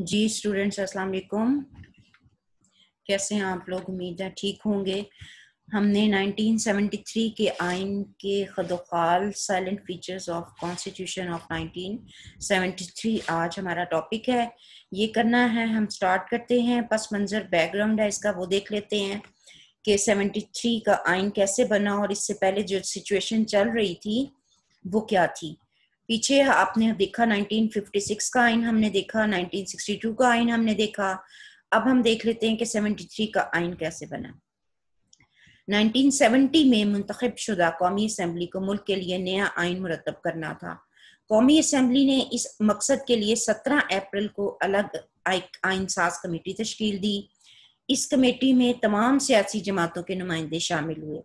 जी students अस्सलाम वालेकुम कैसे हैं आप लोग उम्मीद है ठीक होंगे हमने 1973 के आइन के खदोखाल salient features of constitution of 1973 आज हमारा टॉपिक है ये करना है हम स्टार्ट करते हैं पस मंज़र बैकग्राउंड है इसका वो देख लेते हैं कि 73 का आइन कैसे बना और इससे पहले जो सिचुएशन चल रही थी वो क्या थी पीछे आपने देखा 1956 का आइन हमने देखा 1962 का आइन हमने देखा अब हम देख लेते हैं कि 73 का आइन कैसे बना 1970 में मुंतब शुदा कौमी असम्बली को मुल्क के लिए नया आइन मुरतब करना था कौमी असम्बली ने इस मकसद के लिए 17 अप्रैल को अलग आइन साज कमेटी तश्ल दी इस कमेटी में तमाम सियासी जमातों के नुमाइंदे शामिल हुए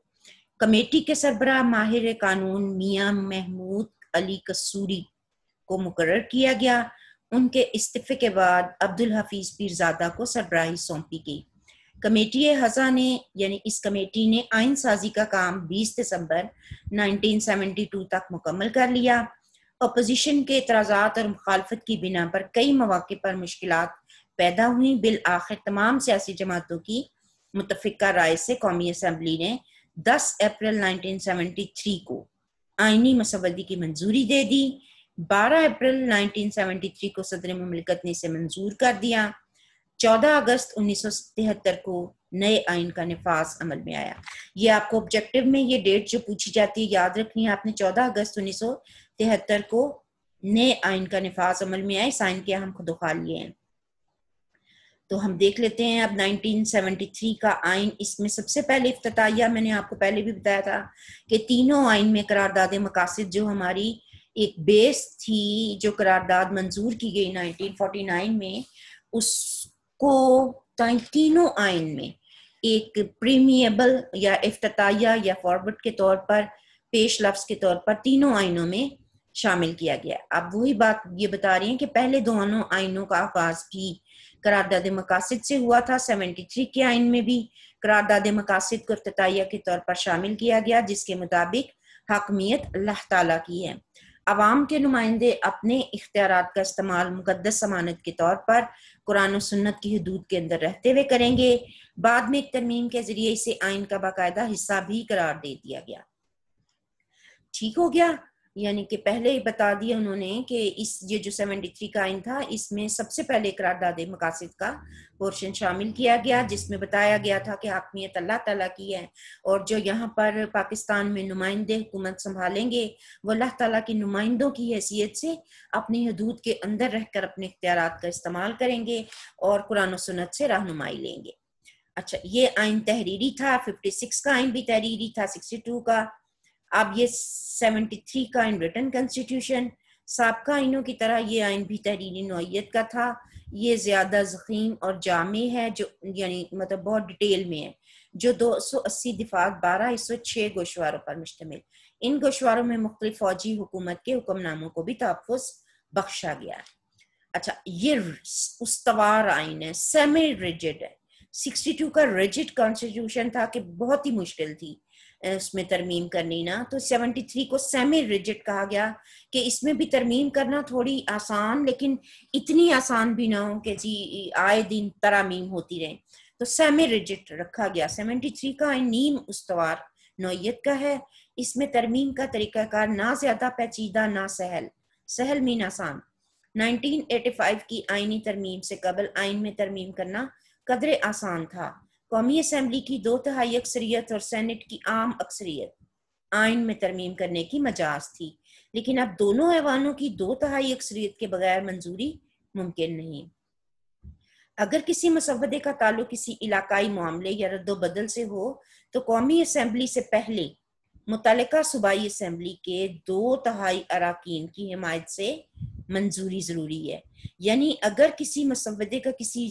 कमेटी के सरबरा माहिर कानून मियां महमूद अली कसूरी को मुकर किया गया उनके इस्तीफे के बाद अब्दुल हफीज पीरजादा को सरबराही सौंपी गई कमेटी हजा ने यानी इस कमेटी ने आइन साजी का काम 20 दिसंबर 1972 तक मुकम्मल कर लिया अपोजिशन के एतराजात और मुखालफत की बिना पर कई मौाक़े पर मुश्किल पैदा हुई बिल आखिर तमाम सियासी जमातों की मुतफिका राय से कौमी असम्बली ने 10 अप्रैल 1973 को आईनी मसवदी की मंजूरी दे दी 12 अप्रैल 1973 को सदर ममलिकत ने इसे मंजूर कर दिया 14 अगस्त उन्नीस को नए आइन का नफाज अमल में आया ये आपको ऑब्जेक्टिव में ये डेट जो पूछी जाती है याद रखनी है आपने 14 अगस्त उन्नीस को नए आइन का नफाज अमल में आया इस आइन के हम खुद लिए हैं तो हम देख लेते हैं अब 1973 का आइन इसमें सबसे पहले इफ्तिया मैंने आपको पहले भी बताया था कि तीनों आइन में करारदाद मकासद जो हमारी एक बेस थी जो करारदाद मंजूर की गई 1949 में उसको तीनों आइन में एक प्रीमियबल या इफ्तिया या फॉरवर्ड के तौर पर पेश लफ्स के तौर पर तीनों आइनों में शामिल किया गया अब वही बात ये बता रही है कि पहले दोनों आइनों का आगाज भी करारदाद मकासद से हुआ था 73 के आइन में भी करारदाद मकासद को अफ्तिया के तौर पर शामिल किया गया जिसके मुताबिक हकमियत अल्लाह तला की है आवाम के नुमाइंदे अपने इख्तियार का इस्तेमाल मुकदस समानत के तौर पर कुरान सन्नत की हदूद के अंदर रहते हुए करेंगे बाद में एक तरमीम के जरिए इसे आइन का बाकायदा हिस्सा भी करार दे दिया गया ठीक हो गया यानी कि पहले ही बता दिया उन्होंने कि इस ये जो 73 का आइन था इसमें सबसे पहले करारदाद मकासद का पोर्शन शामिल किया गया जिसमें बताया गया था कि हाकमियत अल्लाह तला की है और जो यहाँ पर पाकिस्तान में नुमाइंदे हुकूमत संभालेंगे वो अल्लाह तला के नुमाइंदों की हैसियत से अपनी हदूद के अंदर रहकर अपने इख्तियार का इस्तेमाल करेंगे और कुरान सनत से रहनुमाई लेंगे अच्छा ये आइन तहरीरी था फिफ्टी सिक्स का आइन भी तहरीरी था सिक्सटी टू का अब ये 73 का इन रिटर्न कॉन्स्टिट्यूशन सबका आइनों की तरह ये आइन भी तहरीरी नोयत का था ये ज़्यादा ज़ख़ीम और जामे है जो यानी मतलब बहुत डिटेल में है जो 280 दिफात बारह एक सौ छह गोशवारों पर मुश्तमिल इन गोशवारों में मुख्त फौजी हुकूमत के हुक्मनामों को भी तहफ़ बख्शा गया है अच्छा ये उसवार आइन है सेमी रिजिड है टू का रिजिड कॉन्स्टिट्यूशन था कि बहुत ही मुश्किल थी उसमें तरमीम करनी ना तो 73 को सेमी रिजिट कहा गया कि इसमें भी तरमीम करना थोड़ी आसान लेकिन इतनी आसान भी ना हो कि जी आए दिन तरामीम होती रहे तो सेमी रिजिट रखा गया 73 का नीम उसवार नोयत का है इसमें तरमीम का तरीक़ाकार ना ज़्यादा पेचीदा ना सहल सहल मीन आसान 1985 की आईनी तरमीम से कबल आइन में तरमीम करना कदरे आसान था कौमी असम्बली की दो तहाई अक्सरियत और सैनट की आम अक्सरियत आइन में तरमीम करने की मजाज थी लेकिन अब दोनों ऐवानों की दो तहाई अक्सरियत के बगैर मंजूरी मुमकिन नहीं अगर किसी मसवदे का ताल्लुक किसी इलाकाई मामले या रद्दबदल से हो तो कौमी असम्बली से पहले मुतल सूबाई असम्बली के दो तहाई अरकान की हिमायत से मंजूरी ज़रूरी है यानी अगर किसी मसवदे का किसी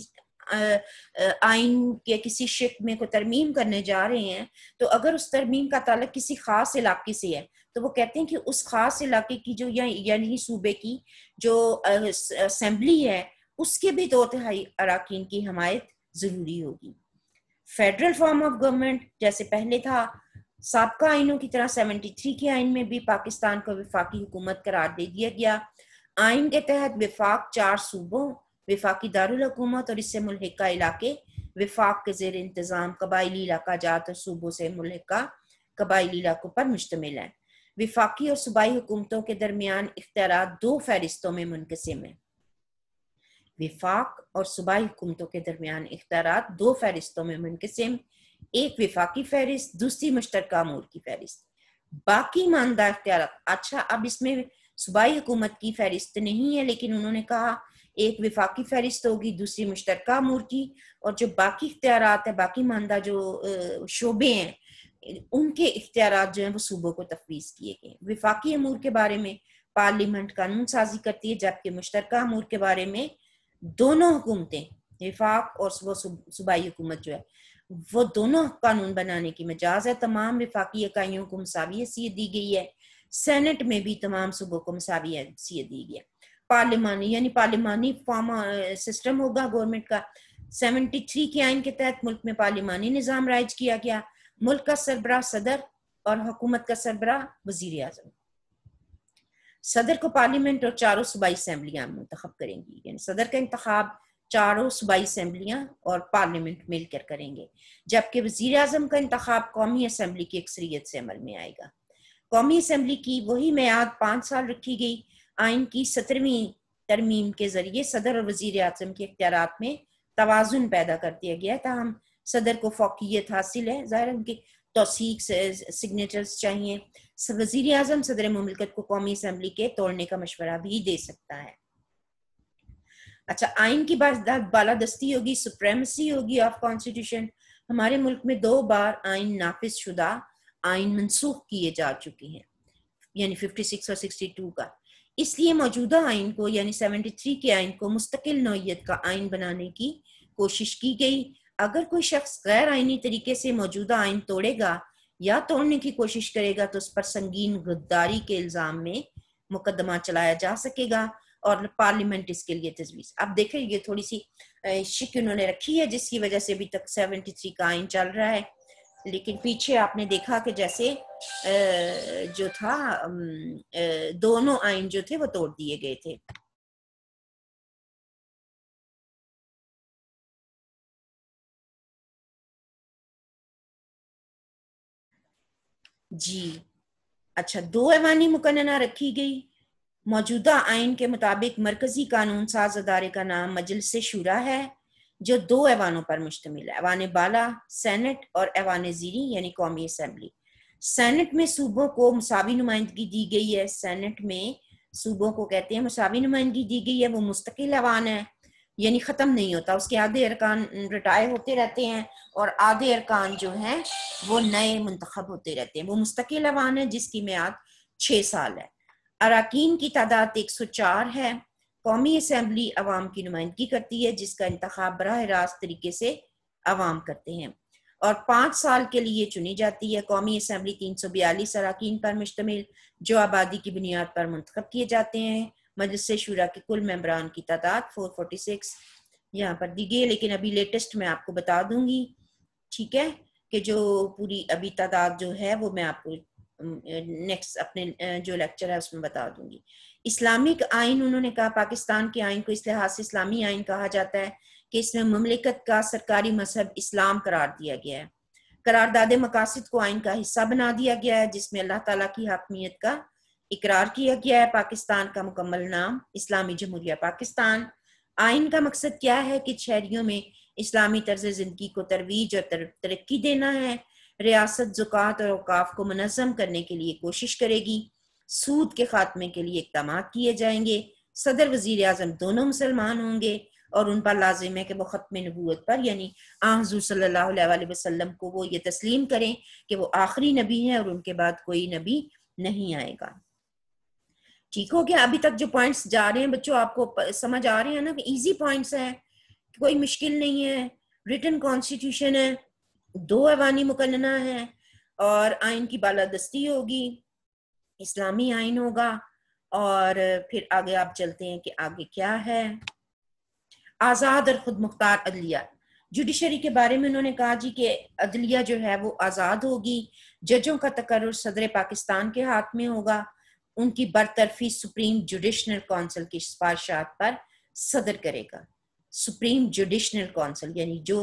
आइन या किसी शिप में को तरमीम करने जा रहे हैं तो अगर उस तरमीम का ताल्लक किसी ख़ास इलाके से है तो वो कहते हैं कि उस ख़ास इलाके की जो या यानी सूबे की जो असम्बली है उसके भी दो तिहाई अरकान की हमायत ज़रूरी होगी फेडरल फॉर्म ऑफ गवर्नमेंट जैसे पहले था सबका आइनों की तरह 73 के आइन में भी पाकिस्तान को विफाकी हुकूमत करार दे दिया गया आइन के तहत विफाक चार सूबों विफाकी दारकूमत और इससे मुलहका इलाके विफाक के जेर इंतज़ाम कबायली इलाका जात और सूबों से मुलहका कबायली इलाकों पर मुश्तमिल है विफाकी और सूबाई हुकूमतों के दरमियान इख्तियार दो फहरिस्तों में मुनकसम है विफाक और सूबाई हुकूमतों के दरमियान इख्तियार दो फहरिस्तों में मुनकसम एक विफाकी फहरिस्त दूसरी मुश्तरक अमूर की फहरिस्त बाकी मानदार इख्तियार अच्छा अब इसमें सूबाई हुकूमत की फहरिस्त नहीं है लेकिन उन्होंने कहा एक विफाकी फहरिस्त होगी दूसरी मुश्तर अमूर की और जो बाकी इख्तियार है बाकी मानदा जो शोबे हैं उनके इख्तियार जो हैं वो सूबों को तफवीज़ किए गए विफाकी अमूर के बारे में पार्लियामेंट कानून साजी करती है जबकि मुश्तर अमूर के बारे में दोनों हुकूमतें विफाक और वो सूबाई हुकूमत जो है वो दोनों कानून बनाने की मजाज है तमाम विफाकी इकाइयों को मसावी हैसियत दी गई है सेनेट में भी तमाम सूबों को मसावी हैसियत दी गई है पार्लिमानी यानी पार्लिमानी फार्मा सिस्टम होगा गवर्नमेंट का 73 के आइन के तहत मुल्क में पार्लिमानी निज़ाम राइज किया गया मुल्क का सरबरा सदर और हुकूमत का सरबरा वजीर आजम सदर को पार्लियामेंट और चारों सूबाई असम्बलियाँ मंतखब करेंगी यानी सदर का इंतखब चारों सूबाई असम्बलियाँ और पार्लियामेंट मिलकर करेंगे जबकि वजीर अजम का इंतखब कौमी असम्बली की अक्सरियत से अमल में आएगा कौमी असम्बली की वही मैद पाँच साल रखी गई आइन की सत्रहवीं तरमीम के जरिए सदर और वजीर अजम के अख्तियार में तोज़ुन पैदा कर दिया गया है तहम सदर को फोकियत हासिल है ज़ाहिर उनके तोसीक सिग्नेचर्स चाहिए वजीर अजम सदर ममलकत को कौमी असम्बली के तोड़ने का मशवरा भी दे सकता है अच्छा आइन की बाला दस्ती होगी सुप्रेमसी होगी ऑफ कॉन्स्टिट्यूशन हमारे मुल्क में दो बार आइन नाफिज शुदा आइन मनसूख किए जा चुकी हैं यानी 56 और 62 का इसलिए मौजूदा आइन को यानी थ्री के आइन को मुस्तकिल नोयत का आइन बनाने की कोशिश की गई अगर कोई शख्स गैर आइनी तरीके से मौजूदा आइन तोड़ेगा या तोड़ने की कोशिश करेगा तो उस पर संगीन गद्दारी के इल्जाम में मुकदमा चलाया जा सकेगा और पार्लियामेंट इसके लिए तजवीज अब देखें ये थोड़ी सी शिक उन्होंने रखी है जिसकी वजह से अभी तक सेवेंटी थ्री का आइन चल रहा है लेकिन पीछे आपने देखा कि जैसे जो था दोनों आइन जो थे वो तोड़ दिए गए थे जी अच्छा दो ऐवानी मुकन्ना रखी गई मौजूदा आइन के मुताबिक मरकजी कानून साज अदारे का नाम मजलिस शुरा है जो दो ऐवानों पर मुश्तमिल है ऐवान बाला सैनट और ऐवान जीरी यानी कौमी असम्बली सैनट में सूबों को मसावी नुमाइंदगी दी गई है सैनट में सूबों को कहते हैं मसावी नुमाइंदगी दी गई है वो मुस्तकिल ऐवान है यानी ख़त्म नहीं होता उसके आधे अरकान रिटायर होते रहते हैं और आधे अरकान जो हैं वो नए मंतखब होते रहते हैं वो मुस्तकिल अवान है जिसकी मैद छः साल है अरकान की तादाद एक सौ चार है कौमी असम्बली अवाम की नुमाइंदगी करती है जिसका इंतखा बरह रास्त तरीके से अवाम करते हैं और पाँच साल के लिए चुनी जाती है कौमी असम्बली तीन सौ बयालीस अरकान पर मुश्तमिल जो आबादी की बुनियाद पर मंतखब किए जाते हैं मजलिस शुरा के कुल मम्बरान की तादाद फोर फोर्टी सिक्स यहाँ पर दी गई लेकिन अभी लेटेस्ट मैं आपको बता दूंगी ठीक है कि जो पूरी अभी तादाद जो है वो मैं आपको नेक्स्ट अपने जो लेक्चर है उसमें बता दूंगी इस्लामिक आइन उन्होंने कहा पाकिस्तान के आइन को इस लिहाज से इस्लामी आइन कहा जाता है कि इसमें ममलिकत का सरकारी मजहब इस्लाम करार दिया गया है करारदाद मकासद को आइन का हिस्सा बना दिया गया है जिसमें अल्लाह तला की हाकमियत का इकरार किया गया है पाकिस्तान का मुकम्मल नाम इस्लामी जमहूरिया पाकिस्तान आइन का मकसद क्या है कि शहरीों में इस्लामी तर्ज ज़िंदगी को तरवीज और तर, तरक्की देना है रियासत ज़ुकात और अवकाफ को मनज़म करने के लिए कोशिश करेगी सूद के खात्मे के लिए इकदाम किए जाएंगे सदर वजीर अजम दोनों मुसलमान होंगे और उन पर लाजिम है कि वो ख़त्म नबूत पर यानी आजू सल्ला वसलम को वो ये तस्लीम करें कि वो आखिरी नबी हैं और उनके बाद कोई नबी नहीं आएगा ठीक हो गया अभी तक जो पॉइंट्स जा रहे हैं बच्चों आपको समझ आ रहे हैं ना कि ईजी पॉइंट्स हैं कोई मुश्किल नहीं है रिटर्न कॉन्स्टिट्यूशन है दो अवानी मुकन्ना है और आइन की बालादस्ती होगी इस्लामी आइन होगा और फिर आगे आप चलते हैं कि आगे क्या है आज़ाद और खुद मुख्तार अदलिया जुडिशरी के बारे में उन्होंने कहा जी कि अदलिया जो है वो आज़ाद होगी जजों का तकर सदर पाकिस्तान के हाथ में होगा उनकी बरतरफी सुप्रीम जुडिशनल कौंसिल की सिफारशात पर सदर करेगा सुप्रीम जुडिशनल कौंसिल यानी जो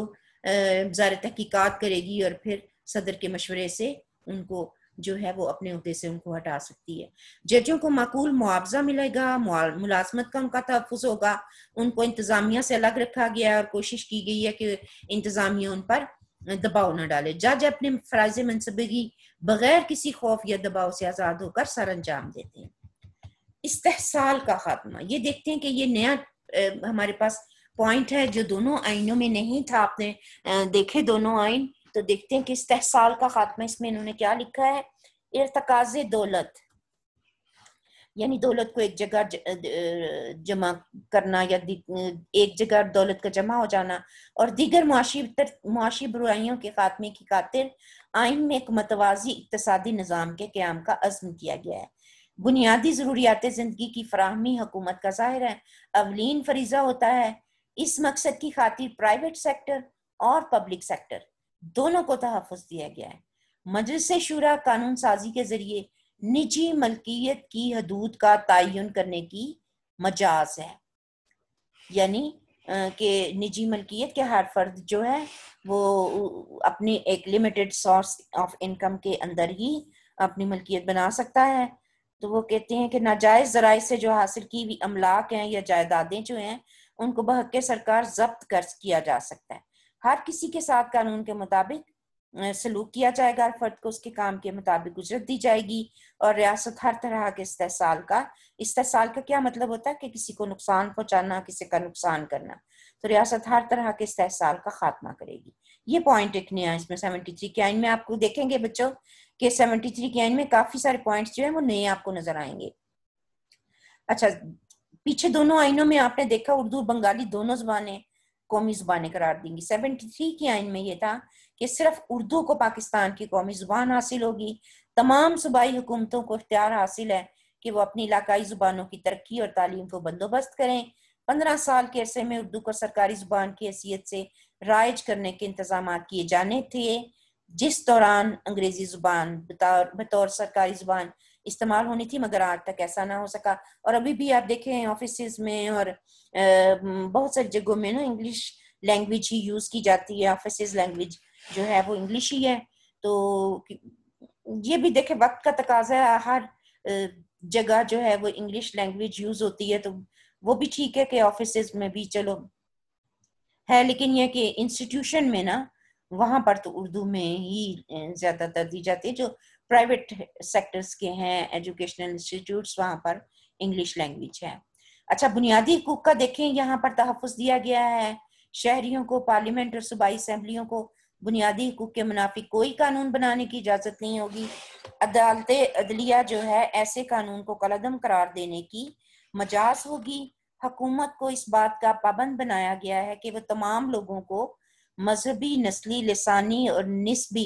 जार तहकीकत करेगी और फिर सदर के मशवरे से उनको जो है वो अपने से उनको हटा सकती है जजों को माकूल मुआवजा मिलेगा मुलाजमत का उनका तहफ़ होगा उनको इंतज़ामिया से अलग रखा गया है और कोशिश की गई है कि इंतज़ामिया उन पर दबाव न डाले जज अपने फ़राज मनसबगी बगैर किसी खौफ या दबाव से आज़ाद होकर सर अंजाम देते हैं इस्तेसाल का खात्मा ये देखते हैं कि ये नया हमारे पास पॉइंट है जो दोनों आइनों में नहीं था आपने देखे दोनों आइन तो देखते हैं कि इस तहसाल का खात्मा इसमें इन्होंने क्या लिखा है इरतकाज दौलत यानी दौलत को एक जगह जमा करना या एक जगह दौलत का जमा हो जाना और दीगर मुआशी बुराइयों के खात्मे की खातिर आइन में एक मतवाजी इकतसादी निज़ाम के क्याम का अज़म किया गया है बुनियादी ज़रूरियात ज़िंदगी की फराहमी हुकूमत का ज़ाहिर है अवलिन फरीजा होता है इस मकसद की खातिर प्राइवेट सेक्टर और पब्लिक सेक्टर दोनों को तहफ़ दिया गया है मजलिस शुरा कानून साजी के जरिए निजी मलकियत की हदूद का तयन करने की मजाज है यानी कि निजी मलकियत के हर फर्द जो है वो अपने एक लिमिटेड सोर्स ऑफ इनकम के अंदर ही अपनी मलकियत बना सकता है तो वो कहते हैं कि नाजायज़ जराए से जो हासिल की हुई अमलाक हैं या जायदादें जो हैं उनको बहक सरकार जब्त कर किया जा सकता है हर किसी के साथ कानून के मुताबिक सलूक किया जाएगा फर्द को उसके काम के मुताबिक उजरत दी जाएगी और रियासत हर तरह के इस्तेसाल का इस्तेसाल का क्या मतलब होता है कि किसी को नुकसान पहुंचाना किसी का नुकसान करना तो रियासत हर तरह के इस्तेसाल का खात्मा करेगी ये पॉइंट एक नया इसमें सेवेंटी थ्री के आइन में आपको देखेंगे बच्चों के सेवेंटी थ्री के आइन में काफी सारे पॉइंट जो है वो नए आपको नजर आएंगे अच्छा पीछे दोनों आइनों में आपने देखा उर्दू बंगाली दोनों है कौमी ज़ुबान करार देंगी सेवेंटी थ्री की आइन में यह था कि सिर्फ उर्दू को पाकिस्तान की कौमी ज़ुबान हासिल होगी तमाम सूबाई हुकूमतों को इख्तियार हासिल है कि वह अपनी इलाकई ज़ुबानों की तरक्की और तालीम को बंदोबस्त करें पंद्रह साल के अरसे में उर्दू को सरकारी ज़ुबान की हैसियत से राइज करने के इंतजाम किए जाने थे जिस दौरान अंग्रेज़ी ज़ुबान बतौर बतौर सरकारी ज़ुबान इस्तेमाल होनी थी मगर आज तक ऐसा ना हो सका और अभी भी आप देखें ऑफिस में और बहुत सारी जगहों में ना इंग्लिश लैंग्वेज ही यूज की जाती है ऑफिस लैंग्वेज जो है वो इंग्लिश ही है तो ये भी देखे वक्त का तकाजा है हर जगह जो है वो इंग्लिश लैंग्वेज यूज होती है तो वो भी ठीक है कि ऑफिस में भी चलो है लेकिन यह कि इंस्टीट्यूशन में ना वहां पर तो उर्दू में ही ज्यादातर दी जाती है जो प्राइवेट सेक्टर्स के हैं एजुकेशनल इंस्टीट्यूट्स वहां पर इंग्लिश लैंग्वेज है अच्छा बुनियादी हकूक का देखें यहाँ पर तहफ़ दिया गया है शहरियों को पार्लियामेंट और सूबाई असम्बलियों को बुनियादी हकूक के मुनाफिक कोई कानून बनाने की इजाज़त नहीं होगी अदालत अदलिया जो है ऐसे कानून को कलदम करार देने की मजाज होगी हकूमत को इस बात का पाबंद बनाया गया है कि वह तमाम लोगों को मजहबी नस्ली लसानी और नस्बी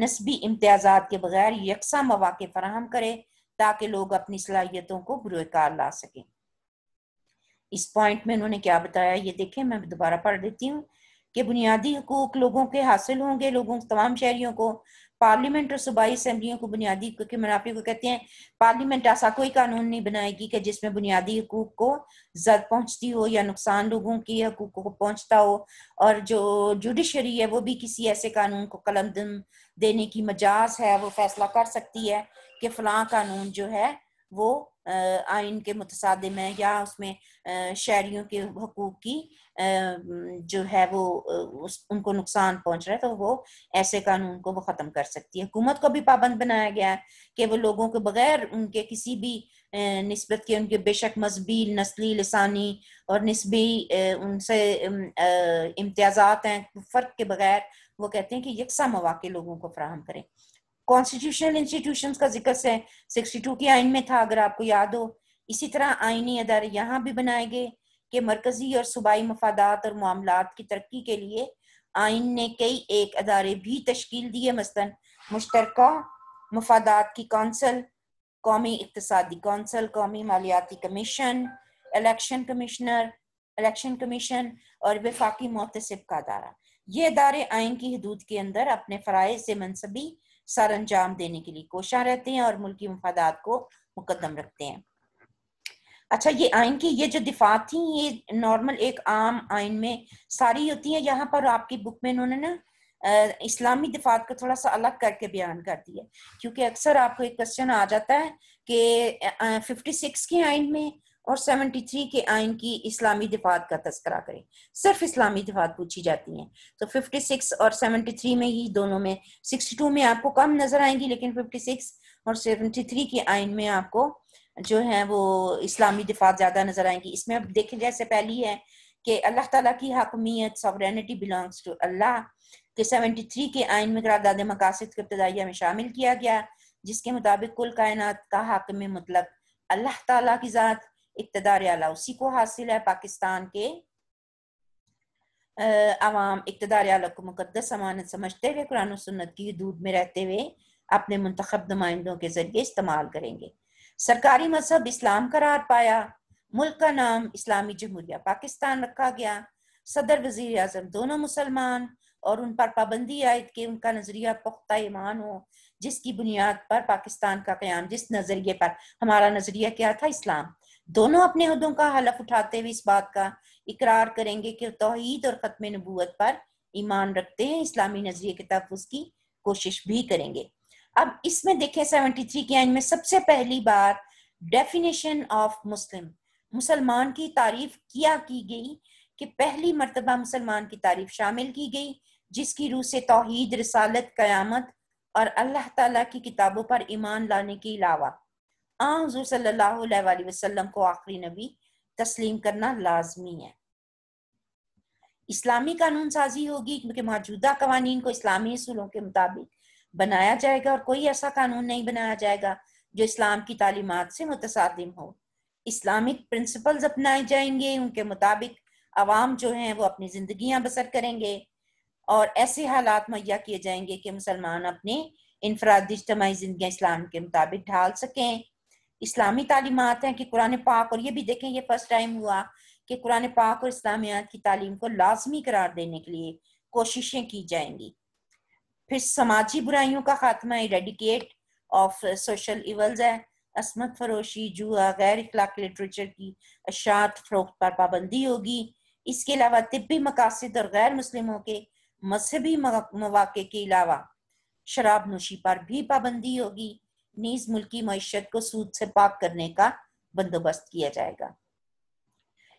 नस्बी इम्तियाजात के बगैर यकसा मौाक़ फराहम करे ताकि लोग अपनी सलाहियतों को बुरकार ला सकें इस पॉइंट में उन्होंने क्या बताया ये देखें मैं दोबारा पढ़ देती हूँ कि बुनियादी हकूक लोगों के हासिल होंगे लोगों तमाम शहरीों को पार्लियामेंट और सूबाई असम्बलियों को बुनियादी के मुनाफे को कहते हैं पार्लियामेंट ऐसा कोई कानून नहीं बनाएगी कि जिसमें बुनियादी हकूक को जद पहुंचती हो या नुकसान लोगों के हकूक को पहुंचता हो और जो जुडिशरी है वो भी किसी ऐसे कानून को कलम देने की मजाज है वो फैसला कर सकती है कि फलां कानून जो है वो आइन के मुतसादिम है या उसमें शहरीों के हकूक की जो है वो उनको नुकसान पहुंच रहा है तो वो ऐसे कानून को वो ख़त्म कर सकती है हुकूमत को भी पाबंद बनाया गया है कि वो लोगों के बगैर उनके किसी भी नस्बत के उनके बेशक मजहबी नस्ली लसानी और नस्बी उनसे इम्तियाज़ात हैं फ़र्क के बगैर वो कहते हैं कि यकसा मौाक़े लोगों को फ्राहम करें कॉन्स्टिट्यूशनल इंस्टीट्यूशन का जिक्र सिक्सटी टू के आइन में था अगर आपको याद हो इसी तरह आइनी अदारे यहाँ भी बनाए गए कि मरकजी और सूबाई मफादात और मामला की तरक्की के लिए आइन ने कई एक अदारे भी तश्ल दिए मसलन मुश्तर मफादात की कौंसल कौमी इकतदी कौंसल कौमी मालियाती commission election commissioner election commission और विफाकी मुतसब का अदारा ये अदारे आइन की हदूद के अंदर अपने फ़राइज से मनसबी सर अंजाम देने के लिए कोशा रहते हैं और मुल्की मफादात को मुकदम रखते हैं अच्छा ये आइन की ये जो दिफात थी ये नॉर्मल एक आम आइन में सारी होती है यहाँ पर आपकी बुक में इन्होंने ना इस्लामी दिफात को थोड़ा सा अलग करके बयान कर दिया क्योंकि अक्सर आपको एक क्वेश्चन आ जाता है कि फिफ्टी सिक्स के आइन में और 73 के आइन की इस्लामी दिफात का तस्करा करें सिर्फ इस्लामी दिफात पूछी जाती हैं तो 56 और 73 में ही दोनों में 62 में आपको कम नजर आएंगी लेकिन 56 और 73 के आइन में आपको जो है वो इस्लामी दिफात ज्यादा नजर आएंगी इसमें अब देखें जैसे पहली है कि अल्लाह तला की हकमियत सॉवरेनिटी बिलोंग्स टू अल्लाह के थ्री के आइन में करारदाद मकासद को इब्तदाइया में शामिल किया गया जिसके मुताबिक कुल कायनात का हाकम मतलब अल्लाह ताला की ज़ात इकतदार आला उसी को हासिल है पाकिस्तान के अवाम इकतदार आला को मुकदस अमानत समझते हुए कुरान सन्नत की हदूद में रहते हुए अपने मंतखब नुमाइंदों के जरिए इस्तेमाल करेंगे सरकारी मजहब इस्लाम करार पाया मुल्क का नाम इस्लामी जमहूरिया पाकिस्तान रखा गया सदर वजीर अजम दोनों मुसलमान और उन पर पाबंदी आयद के उनका नजरिया पुख्ता ईमान हो जिसकी बुनियाद पर पाकिस्तान का क्याम जिस नजरिए पर हमारा नजरिया क्या था इस्लाम दोनों अपने हदों का हलफ उठाते हुए इस बात का इकरार करेंगे कि तोहहीद और ख़त्म नबूत पर ईमान रखते हैं इस्लामी नजरिए के तहफ़ की कोशिश भी करेंगे अब इसमें देखें सेवेंटी थ्री के एंड में सबसे पहली बार डेफिनेशन ऑफ मुस्लिम मुसलमान की तारीफ किया की गई कि पहली मरतबा मुसलमान की तारीफ शामिल की गई जिसकी रूह से तोहहीद रसालत क्यामत और अल्लाह तला की किताबों पर ईमान लाने के अलावा हजूर सल्लल्लाहु अलैहि वसल्लम को आखिरी नबी तस्लीम करना लाजमी है इस्लामी कानून साजी होगी क्योंकि मौजूदा कवानीन को इस्लामी असूलों के मुताबिक बनाया जाएगा और कोई ऐसा कानून नहीं बनाया जाएगा जो इस्लाम की तालीमत से मुतसादिम हो इस्लामिक प्रिंसिपल्स अपनाए जाएंगे उनके मुताबिक आवाम जो हैं वो अपनी जिंदगियां बसर करेंगे और ऐसे हालात मुहैया किए जाएंगे कि मुसलमान अपने इनफरादी इज्तमी जिंदगी इस्लाम के मुताबिक ढाल सकें इस्लामी तालीमत हैं कि कुरान पाक और ये भी देखें ये फर्स्ट टाइम हुआ कि कुरान पाक और इस्लामियात की तालीम को लाजमी करार देने के लिए कोशिशें की जाएंगी फिर समाजी बुराइयों का खात्मा इरेडिकेट ऑफ सोशल इवल्स है असमत फरोशी जुआ गैर इखलाक लिटरेचर की अशात फरोख्त पर पाबंदी होगी इसके अलावा तिबी मकासद और गैर मुस्लिमों के मजहबी मौाक के अलावा शराब नोशी पर भी पाबंदी होगी नीज मुल्की मीशत को सूद से पाक करने का बंदोबस्त किया जाएगा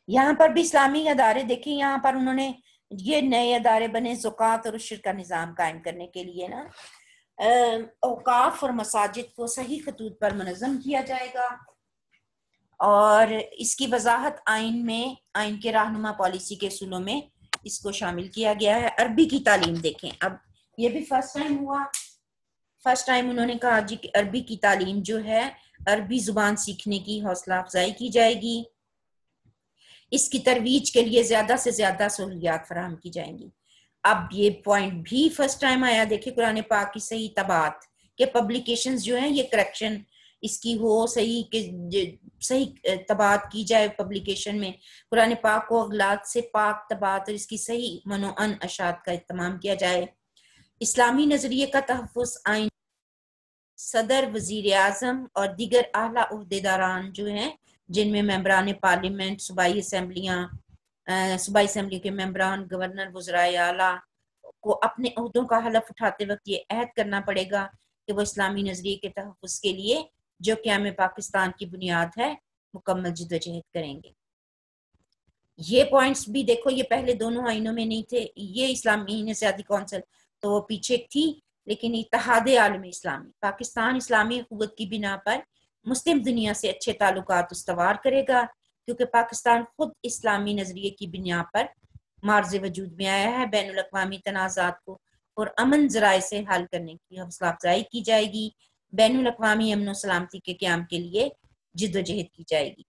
यहाँ पर भी इस्लामी अदारे देखें यहाँ पर उन्होंने ये नए अदारे बने जुकात और शिर का निज़ाम कायम करने के लिए ना अवकाफ और मसाजिद को सही खतूत पर मनज़म किया जाएगा और इसकी वजाहत आइन में आइन के रहनुमा पॉलिसी के असूलों में इसको शामिल किया गया है अरबी की तालीम देखें अब ये भी फर्स्ट टाइम हुआ फर्स्ट टाइम उन्होंने कहा जी कि अरबी की तालीम जो है अरबी जुबान सीखने की हौसला अफजाई की जाएगी इसकी तरवीज के लिए ज्यादा से ज्यादा सहूलियात फराहम की जाएंगी अब ये पॉइंट भी फर्स्ट टाइम आया देखे कुरान पाक की सही तबात के पब्लिकेशन जो है ये करेक्शन इसकी हो सही के सही तबात की जाए पब्लिकेशन में कुरान पाक को अगलात से पाक तबात और इसकी सही मनोअन अशात का इस्तेमाल किया जाए इस्लामी नजरिए का तहफ़ आइन सदर वजीर अजम और दीगर अला जो हैं जिनमें मम्बरान पार्लियामेंट सूबाई असम्बलियाँ सूबाई असम्बली के मम्बरान गवर्नर वज्राय आला को अपने अहदों का हलफ उठाते वक्त ये अहद करना पड़ेगा कि वह इस्लामी नजरिए के तहफ़ के लिए जो क्याम पाकिस्तान की बुनियाद है मुकम्मल जदोजहद करेंगे ये पॉइंट्स भी देखो ये पहले दोनों आइनों में नहीं थे ये इस्लामी नजादी कौंसिल तो वो पीछे थी लेकिन इतिहाद आलम इस्लामी पाकिस्तान इस्लामी हुत की बिना पर मुस्लिम दुनिया से अच्छे ताल्लुक उसवार करेगा क्योंकि पाकिस्तान खुद इस्लामी नज़रिए की बुनियाद पर मार्ज वजूद में आया है बैन अवी तनाज़ात को और अमन जराये से हल करने की हौसला अफजाई की जाएगी बैन अवी अमन सलामती के क्याम के लिए जिदोजहद की जाएगी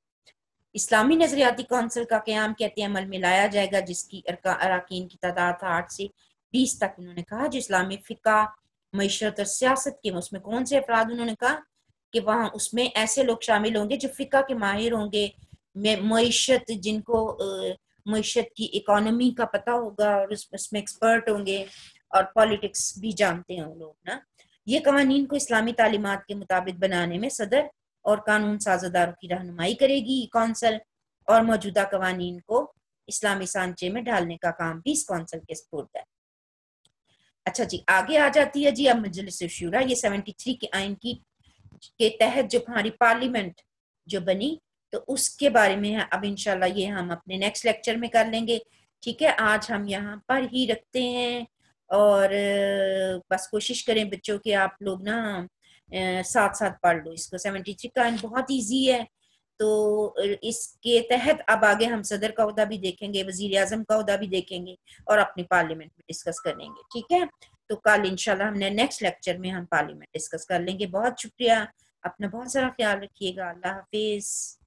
इस्लामी नजरियाती कौंसिल का क्याम कहते अमल में लाया जाएगा जिसकी अरकान की तादाद आठ से बीस तक उन्होंने कहा जो इस्लामी फ़िका मीशरत और सियासत के उसमें कौन से अफराद उन्होंने कहा कि वहाँ उसमें ऐसे लोग शामिल होंगे जो फ़िका के माहिर होंगे मीशत जिनको मीशत की इकोनॉमी का पता होगा और उस, उसमें एक्सपर्ट होंगे और पॉलिटिक्स भी जानते हैं लोग ना ये कवानीन को इस्लामी तालीमत के मुताबिक बनाने में सदर और कानून साजादारों की रहनुमाई करेगी कौंसल और मौजूदा कवानीन को इस्लामी सांचे में ढालने का काम भी इस कौंसल के सपोर्ट है अच्छा जी आगे आ जाती है जी अब मजलिस शुरा ये सेवेंटी थ्री के आइन की के तहत जो हमारी पार्लियामेंट जो बनी तो उसके बारे में अब इनशाला ये हम अपने नेक्स्ट लेक्चर में कर लेंगे ठीक है आज हम यहाँ पर ही रखते हैं और बस कोशिश करें बच्चों के आप लोग ना साथ साथ पढ़ लो इसको सेवेंटी थ्री का बहुत ईजी है तो इसके तहत अब आगे हम सदर का उहदा भी देखेंगे वजीर अजम का उहदा भी देखेंगे और अपनी पार्लियामेंट में डिस्कस करेंगे ठीक है तो कल इंशाल्लाह हमने नेक्स्ट लेक्चर में हम पार्लियामेंट डिस्कस कर लेंगे बहुत शुक्रिया अपना बहुत सारा ख्याल रखिएगा अल्लाह हाफिज़